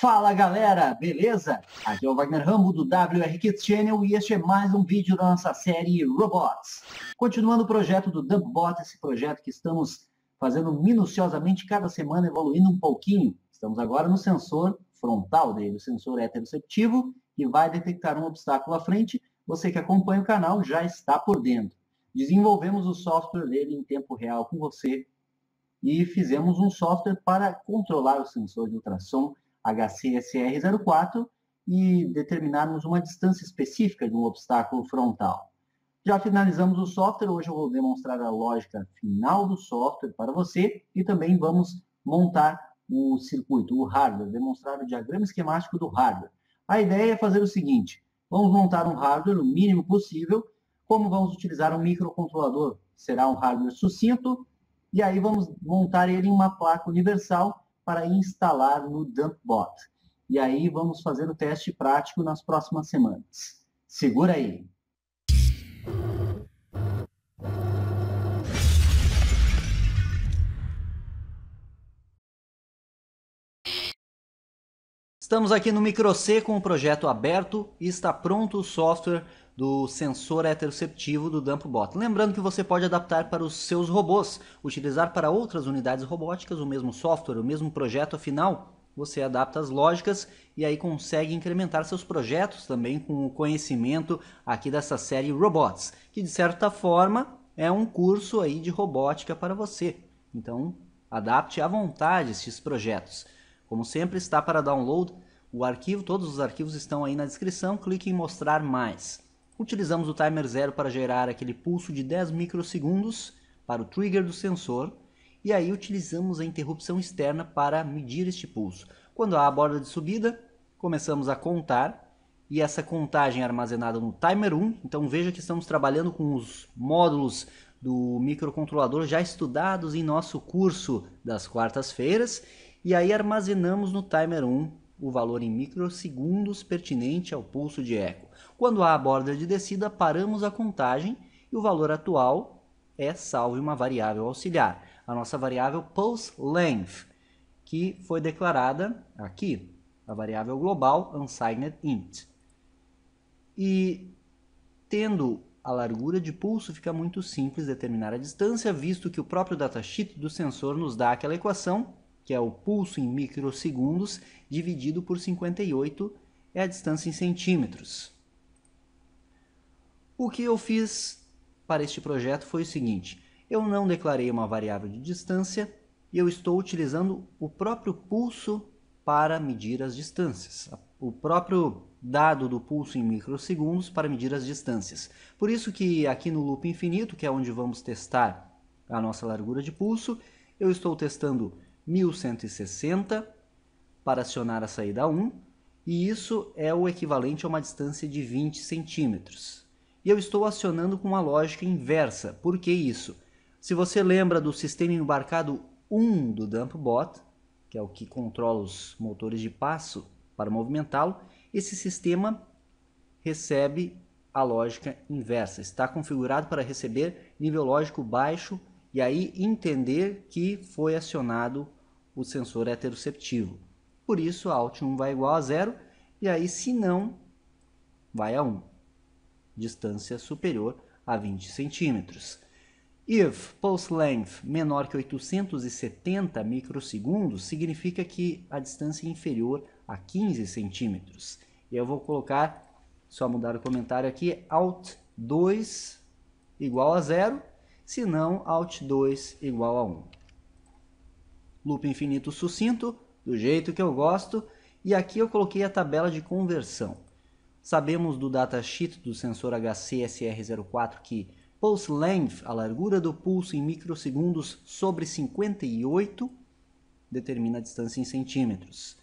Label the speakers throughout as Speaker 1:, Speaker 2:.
Speaker 1: Fala galera, beleza? Aqui é o Wagner Rambo do WR Kids Channel e este é mais um vídeo da nossa série Robots. Continuando o projeto do Dumbot, esse projeto que estamos fazendo minuciosamente cada semana, evoluindo um pouquinho. Estamos agora no sensor frontal dele, o sensor heteroceptivo, que vai detectar um obstáculo à frente. Você que acompanha o canal já está por dentro. Desenvolvemos o software dele em tempo real com você e fizemos um software para controlar o sensor de ultrassom HCSR04 e determinarmos uma distância específica de um obstáculo frontal. Já finalizamos o software, hoje eu vou demonstrar a lógica final do software para você e também vamos montar o circuito, o hardware, demonstrar o diagrama esquemático do hardware. A ideia é fazer o seguinte, vamos montar um hardware o mínimo possível, como vamos utilizar um microcontrolador, será um hardware sucinto, e aí vamos montar ele em uma placa universal para instalar no Dumpbot. E aí vamos fazer o teste prático nas próximas semanas. Segura aí!
Speaker 2: Estamos aqui no MicroC com o projeto aberto e está pronto o software do sensor heteroceptivo do DumpBot. Lembrando que você pode adaptar para os seus robôs, utilizar para outras unidades robóticas o mesmo software, o mesmo projeto, afinal você adapta as lógicas e aí consegue incrementar seus projetos também com o conhecimento aqui dessa série Robots, que de certa forma é um curso aí de robótica para você. Então, adapte à vontade esses projetos. Como sempre está para download, o arquivo, todos os arquivos estão aí na descrição, clique em mostrar mais. Utilizamos o timer zero para gerar aquele pulso de 10 microsegundos para o trigger do sensor e aí utilizamos a interrupção externa para medir este pulso. Quando há a borda de subida, começamos a contar e essa contagem é armazenada no timer 1, então veja que estamos trabalhando com os módulos do microcontrolador já estudados em nosso curso das quartas-feiras e aí armazenamos no timer 1 o valor em microsegundos pertinente ao pulso de eco. Quando há a borda de descida, paramos a contagem e o valor atual é salvo em uma variável auxiliar, a nossa variável pulse length, que foi declarada aqui, a variável global unsigned int. E tendo a largura de pulso, fica muito simples determinar a distância, visto que o próprio datasheet do sensor nos dá aquela equação que é o pulso em microsegundos, dividido por 58, é a distância em centímetros. O que eu fiz para este projeto foi o seguinte: eu não declarei uma variável de distância e eu estou utilizando o próprio pulso para medir as distâncias, o próprio dado do pulso em microsegundos para medir as distâncias. Por isso que aqui no loop infinito, que é onde vamos testar a nossa largura de pulso, eu estou testando 1160 para acionar a saída 1, e isso é o equivalente a uma distância de 20 centímetros. E eu estou acionando com uma lógica inversa. Por que isso? Se você lembra do sistema embarcado 1 do Dumpbot, que é o que controla os motores de passo para movimentá-lo, esse sistema recebe a lógica inversa. Está configurado para receber nível lógico baixo e aí entender que foi acionado o sensor heteroceptivo. Por isso, alt1 vai igual a zero, e aí, se não, vai a 1. Distância superior a 20 centímetros. If pulse length menor que 870 microsegundos, significa que a distância é inferior a 15 centímetros. E eu vou colocar, só mudar o comentário aqui, alt 2 igual a zero, se não alt 2 igual a 1 loop infinito sucinto, do jeito que eu gosto, e aqui eu coloquei a tabela de conversão. Sabemos do datasheet do sensor HCSR04 que pulse length, a largura do pulso em microsegundos sobre 58, determina a distância em centímetros.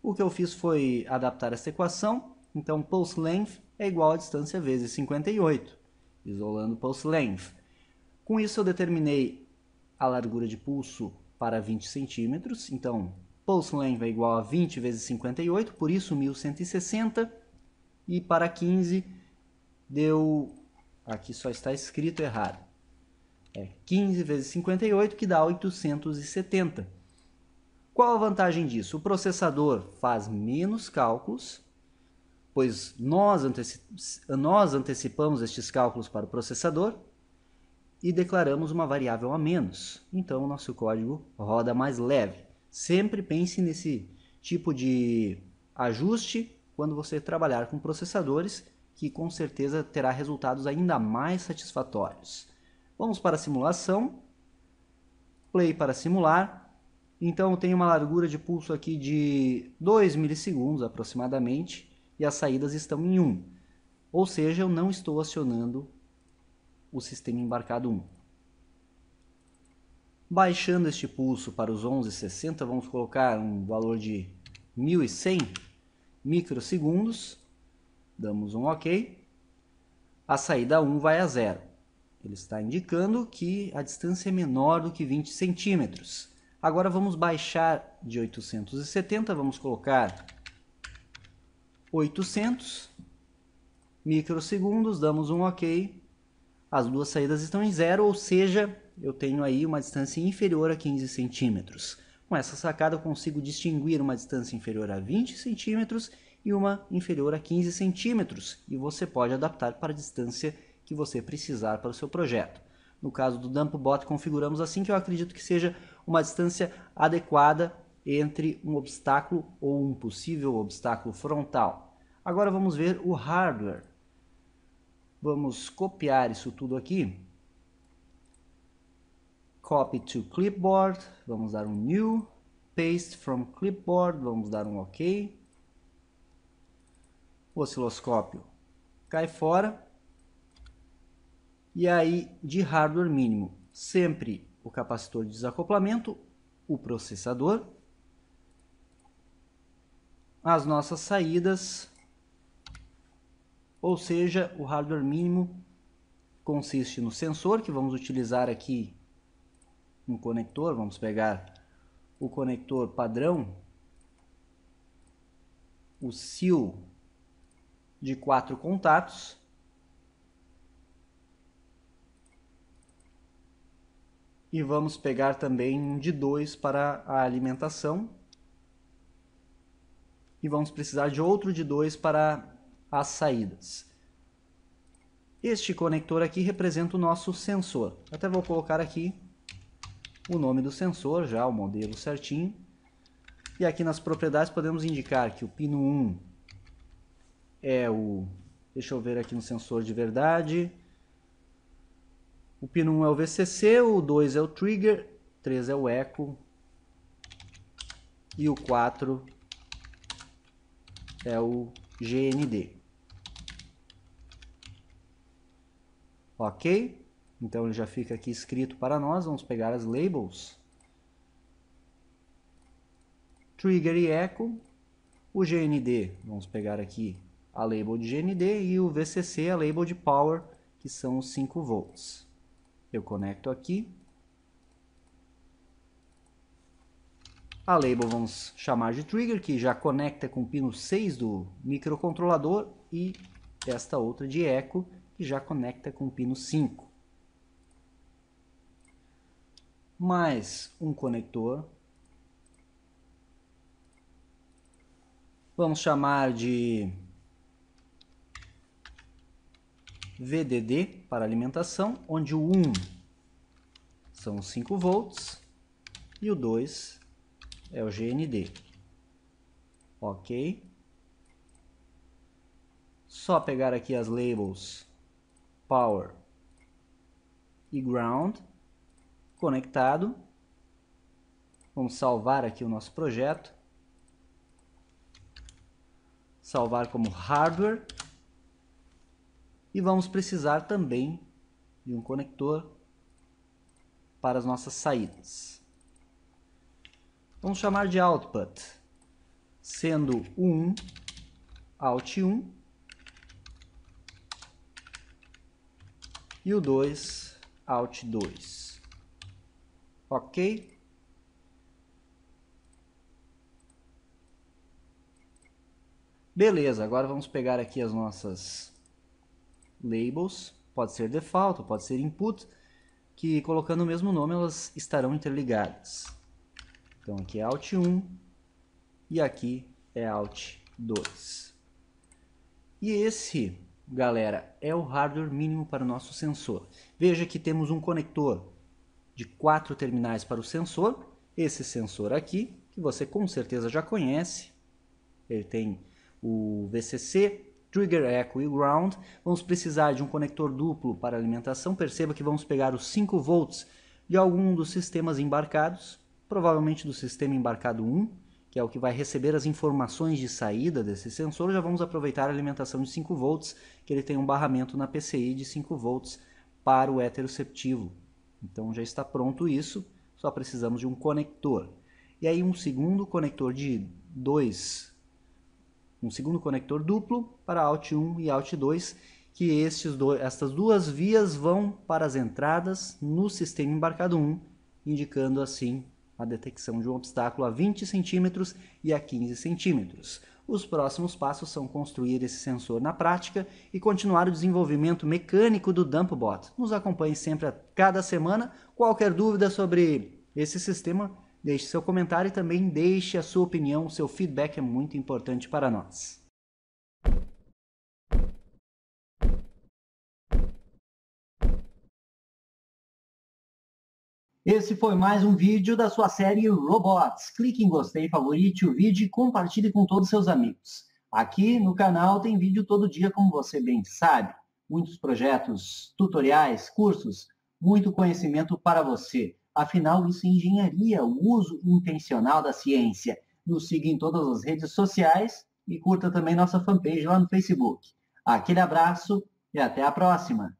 Speaker 2: O que eu fiz foi adaptar essa equação, então pulse length é igual a distância vezes 58, isolando pulse length. Com isso eu determinei a largura de pulso para 20 centímetros. Então, Pulse length é igual a 20 vezes 58, por isso 1160. E para 15 deu... Aqui só está escrito errado. É 15 vezes 58, que dá 870. Qual a vantagem disso? O processador faz menos cálculos, pois nós, anteci nós antecipamos estes cálculos para o processador, e declaramos uma variável a menos. Então, o nosso código roda mais leve. Sempre pense nesse tipo de ajuste quando você trabalhar com processadores, que com certeza terá resultados ainda mais satisfatórios. Vamos para a simulação. Play para simular. Então, eu tenho uma largura de pulso aqui de 2 milissegundos aproximadamente, e as saídas estão em 1. Ou seja, eu não estou acionando o sistema embarcado 1. Baixando este pulso para os 11,60, vamos colocar um valor de 1100 microsegundos. Damos um OK. A saída 1 vai a zero. Ele está indicando que a distância é menor do que 20 centímetros. Agora vamos baixar de 870, vamos colocar 800 microsegundos, damos um OK as duas saídas estão em zero, ou seja, eu tenho aí uma distância inferior a 15 centímetros. Com essa sacada eu consigo distinguir uma distância inferior a 20 centímetros e uma inferior a 15 centímetros, e você pode adaptar para a distância que você precisar para o seu projeto. No caso do dump bot, configuramos assim que eu acredito que seja uma distância adequada entre um obstáculo ou um possível obstáculo frontal. Agora vamos ver o hardware. Vamos copiar isso tudo aqui. Copy to clipboard, vamos dar um new, paste from clipboard, vamos dar um ok. O osciloscópio cai fora. E aí, de hardware mínimo, sempre o capacitor de desacoplamento, o processador, as nossas saídas ou seja, o hardware mínimo consiste no sensor que vamos utilizar aqui no conector, vamos pegar o conector padrão, o SIL de quatro contatos, e vamos pegar também um de dois para a alimentação, e vamos precisar de outro de dois para as saídas. Este conector aqui representa o nosso sensor. Até vou colocar aqui o nome do sensor, já o modelo certinho. E aqui nas propriedades podemos indicar que o pino 1 é o... Deixa eu ver aqui no sensor de verdade. O pino 1 é o VCC, o 2 é o trigger, 3 é o eco e o 4 é o GND. Ok? Então ele já fica aqui escrito para nós. Vamos pegar as labels. Trigger e echo. O GND, vamos pegar aqui a label de GND e o VCC, a label de power, que são os 5 volts. Eu conecto aqui. A label vamos chamar de trigger, que já conecta com o pino 6 do microcontrolador e esta outra de echo, já conecta com o pino 5. Mais um conector. Vamos chamar de VDD para alimentação, onde o 1 são os 5 volts e o 2 é o GND. Ok. Só pegar aqui as labels power e ground conectado. Vamos salvar aqui o nosso projeto. Salvar como hardware. E vamos precisar também de um conector para as nossas saídas. Vamos chamar de output, sendo 1 um, out 1 um, e o 2 alt 2. Ok? Beleza, agora vamos pegar aqui as nossas labels, pode ser default, pode ser input, que colocando o mesmo nome elas estarão interligadas. Então aqui é alt 1 e aqui é alt 2. E esse galera, é o hardware mínimo para o nosso sensor. Veja que temos um conector de quatro terminais para o sensor. Esse sensor aqui, que você com certeza já conhece, ele tem o VCC, Trigger Echo e Ground. Vamos precisar de um conector duplo para alimentação. Perceba que vamos pegar os 5 volts de algum dos sistemas embarcados, provavelmente do sistema embarcado 1, que é o que vai receber as informações de saída desse sensor, já vamos aproveitar a alimentação de 5 volts, que ele tem um barramento na PCI de 5 volts para o heteroceptivo. Então já está pronto isso, só precisamos de um conector. E aí um segundo conector de 2, um segundo conector duplo para out 1 e out 2, que estes dois, estas duas vias vão para as entradas no sistema embarcado 1, indicando assim a detecção de um obstáculo a 20 centímetros e a 15 centímetros. Os próximos passos são construir esse sensor na prática e continuar o desenvolvimento mecânico do DumpBot. Nos acompanhe sempre a cada semana. Qualquer dúvida sobre esse sistema, deixe seu comentário e também deixe a sua opinião. o Seu feedback é muito importante para nós.
Speaker 1: Esse foi mais um vídeo da sua série Robots. Clique em gostei, favorite o vídeo e compartilhe com todos seus amigos. Aqui no canal tem vídeo todo dia, como você bem sabe. Muitos projetos, tutoriais, cursos, muito conhecimento para você. Afinal, isso é engenharia, o uso intencional da ciência. Nos siga em todas as redes sociais e curta também nossa fanpage lá no Facebook. Aquele abraço e até a próxima!